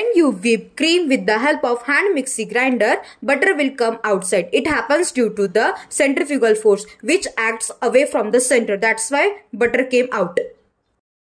When you whip cream with the help of hand mixing grinder, butter will come outside. It happens due to the centrifugal force which acts away from the center. That's why butter came out.